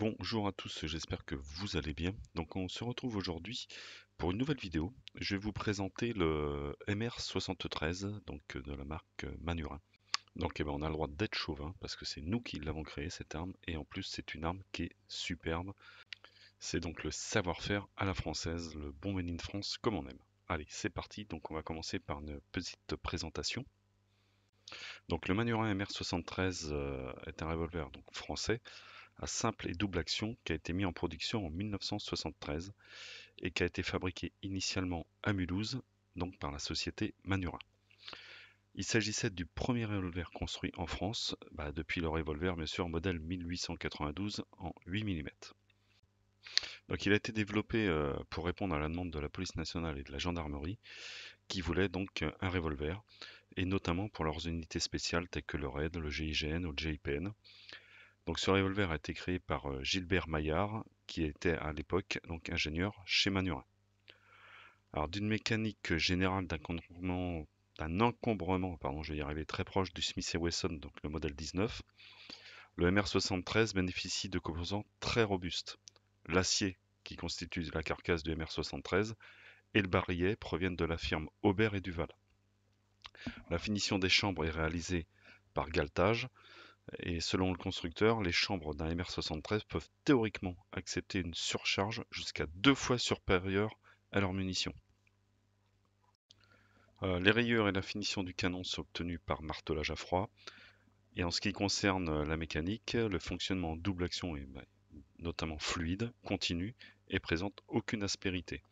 Bonjour à tous, j'espère que vous allez bien. Donc on se retrouve aujourd'hui pour une nouvelle vidéo. Je vais vous présenter le MR73 donc euh, de la marque euh, Manurin. Donc eh ben, on a le droit d'être chauvin parce que c'est nous qui l'avons créé cette arme et en plus c'est une arme qui est superbe. C'est donc le savoir-faire à la française, le bon men in France comme on aime. Allez c'est parti, donc on va commencer par une petite présentation. Donc le Manurin MR73 euh, est un revolver donc, français simple et double action qui a été mis en production en 1973 et qui a été fabriqué initialement à Mulhouse, donc par la société Manura. Il s'agissait du premier revolver construit en France, bah, depuis le revolver bien sûr modèle 1892 en 8 mm. Donc il a été développé euh, pour répondre à la demande de la police nationale et de la gendarmerie qui voulaient donc euh, un revolver et notamment pour leurs unités spéciales telles que le RAID, le GIGN ou le GIPN ce revolver a été créé par Gilbert Maillard, qui était à l'époque donc ingénieur chez Manurin. d'une mécanique générale d'un encombrement, pardon, je vais y arriver, très proche du Smith Wesson, donc le modèle 19, le MR73 bénéficie de composants très robustes. L'acier qui constitue la carcasse du MR73 et le barillet proviennent de la firme Aubert et Duval. La finition des chambres est réalisée par galtage et selon le constructeur, les chambres d'un MR73 peuvent théoriquement accepter une surcharge jusqu'à deux fois supérieure à leur munition. Euh, les rayures et la finition du canon sont obtenues par martelage à froid. Et en ce qui concerne euh, la mécanique, le fonctionnement en double action est bah, notamment fluide, continu et présente aucune aspérité,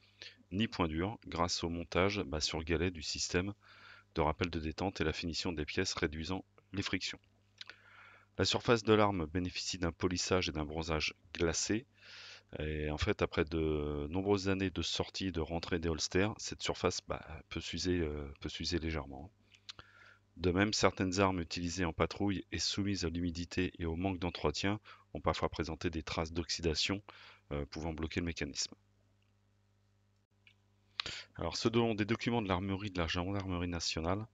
ni point dur, grâce au montage bah, sur galet du système de rappel de détente et la finition des pièces réduisant les frictions. La surface de l'arme bénéficie d'un polissage et d'un bronzage glacé. Et en fait, après de nombreuses années de sortie et de rentrée des holsters, cette surface bah, euh, peut s'user légèrement. De même, certaines armes utilisées en patrouille et soumises à l'humidité et au manque d'entretien ont parfois présenté des traces d'oxydation euh, pouvant bloquer le mécanisme. Alors, dont des documents de l'armerie de la gendarmerie nationale,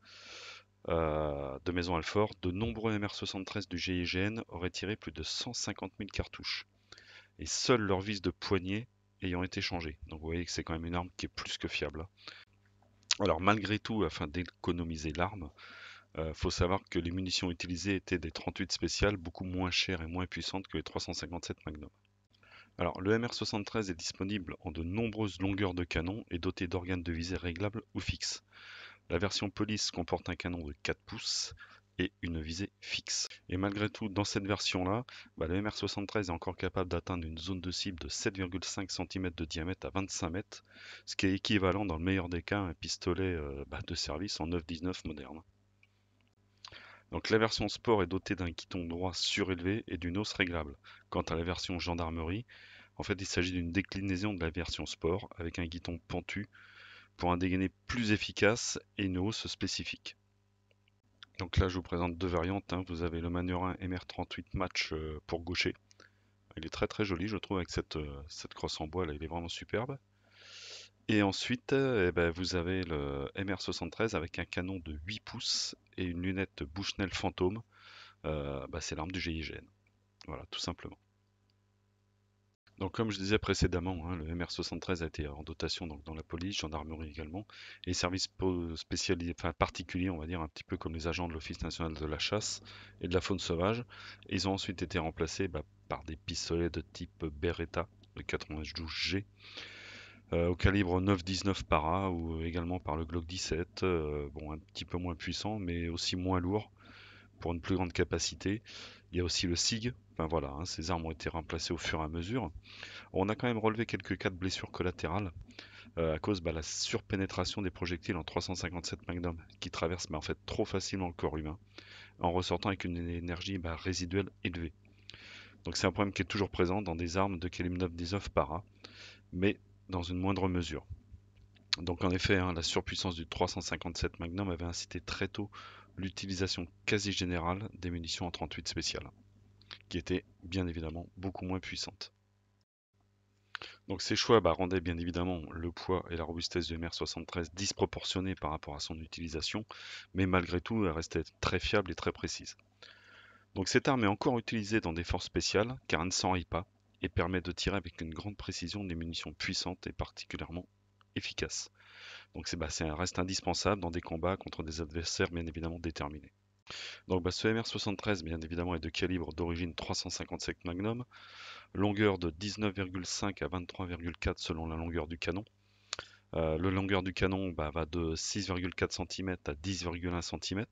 euh, de Maison Alfort, de nombreux MR73 du GIGN auraient tiré plus de 150 000 cartouches. Et seules leurs vis de poignée ayant été changées. Donc vous voyez que c'est quand même une arme qui est plus que fiable. Hein. Alors malgré tout, afin d'économiser l'arme, il euh, faut savoir que les munitions utilisées étaient des 38 spéciales, beaucoup moins chères et moins puissantes que les 357 Magnum. Alors, le MR73 est disponible en de nombreuses longueurs de canon et doté d'organes de visée réglables ou fixes. La version police comporte un canon de 4 pouces et une visée fixe. Et malgré tout, dans cette version-là, bah, le MR73 est encore capable d'atteindre une zone de cible de 7,5 cm de diamètre à 25 mètres, ce qui est équivalent dans le meilleur des cas à un pistolet euh, bah, de service en 9-19 moderne. Donc la version sport est dotée d'un guiton droit surélevé et d'une hausse réglable. Quant à la version gendarmerie, en fait il s'agit d'une déclinaison de la version sport avec un guiton pentu pour un dégainé plus efficace et une hausse spécifique. Donc là, je vous présente deux variantes. Hein. Vous avez le Manurin MR38 Match euh, pour gaucher. Il est très très joli, je trouve, avec cette, euh, cette crosse en bois. Là, il est vraiment superbe. Et ensuite, eh ben, vous avez le MR73 avec un canon de 8 pouces et une lunette Bushnell Fantôme. Euh, bah, c'est l'arme du GIGN. Voilà, tout simplement. Donc comme je disais précédemment, hein, le MR73 a été en dotation donc, dans la police, gendarmerie également, et services spécialisés, enfin, particuliers, on va dire, un petit peu comme les agents de l'Office national de la chasse et de la faune sauvage. Ils ont ensuite été remplacés bah, par des pistolets de type Beretta de 92G, euh, au calibre 9,19 para, ou également par le Glock 17, euh, bon, un petit peu moins puissant, mais aussi moins lourd, pour une plus grande capacité. Il y a aussi le SIG, ben voilà, hein, ces armes ont été remplacées au fur et à mesure. On a quand même relevé quelques cas de blessures collatérales euh, à cause de bah, la surpénétration des projectiles en 357 Magnum qui traversent mais bah, en fait, trop facilement le corps humain en ressortant avec une énergie bah, résiduelle élevée. Donc c'est un problème qui est toujours présent dans des armes de calibre 19 para, mais dans une moindre mesure. Donc en effet, hein, la surpuissance du 357 Magnum avait incité très tôt l'utilisation quasi générale des munitions en 38 spéciales était bien évidemment beaucoup moins puissante. Donc ces choix bah, rendaient bien évidemment le poids et la robustesse du MR73 disproportionnés par rapport à son utilisation, mais malgré tout elle restait très fiable et très précise. Donc cette arme est encore utilisée dans des forces spéciales car elle ne s'enraye pas et permet de tirer avec une grande précision des munitions puissantes et particulièrement efficaces. Donc c'est bah, un reste indispensable dans des combats contre des adversaires bien évidemment déterminés. Donc bah, ce MR73 bien évidemment est de calibre d'origine 357 Magnum, longueur de 19,5 à 23,4 selon la longueur du canon. Euh, le longueur du canon bah, va de 6,4 cm à 10,1 cm.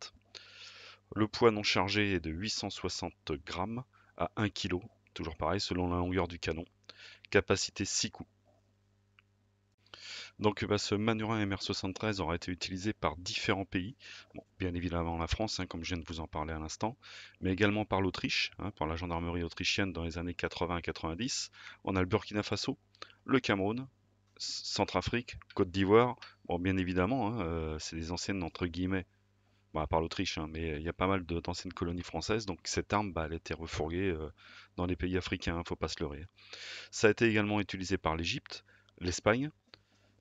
Le poids non chargé est de 860 g à 1 kg, toujours pareil selon la longueur du canon. Capacité 6 coups. Donc bah, ce Manurin MR73 aura été utilisé par différents pays, bon, bien évidemment la France, hein, comme je viens de vous en parler à l'instant, mais également par l'Autriche, hein, par la gendarmerie autrichienne dans les années 80-90. On a le Burkina Faso, le Cameroun, Centrafrique, Côte d'Ivoire. Bon, bien évidemment, hein, euh, c'est des anciennes entre guillemets Bon, à part l'Autriche, mais il y a pas mal d'anciennes colonies françaises, donc cette arme, bah, elle a été refourguée euh, dans les pays africains, faut pas se leurrer. Ça a été également utilisé par l'Égypte, l'Espagne,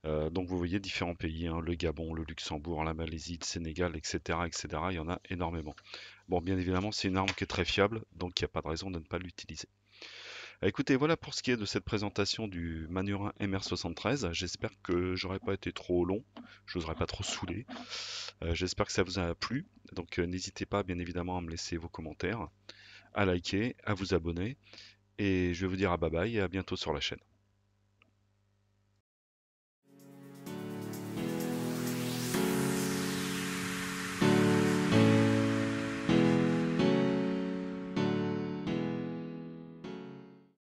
euh, donc vous voyez différents pays, hein, le Gabon, le Luxembourg, la Malaisie, le Sénégal, etc., etc. Il y en a énormément. Bon, bien évidemment, c'est une arme qui est très fiable, donc il n'y a pas de raison de ne pas l'utiliser. Bah, écoutez, voilà pour ce qui est de cette présentation du Manurin MR73. J'espère que j'aurais pas été trop long, je n'oserais pas trop saoulé. Euh, j'espère que ça vous a plu. Donc euh, n'hésitez pas, bien évidemment, à me laisser vos commentaires, à liker, à vous abonner. Et je vais vous dire à bye bye et à bientôt sur la chaîne.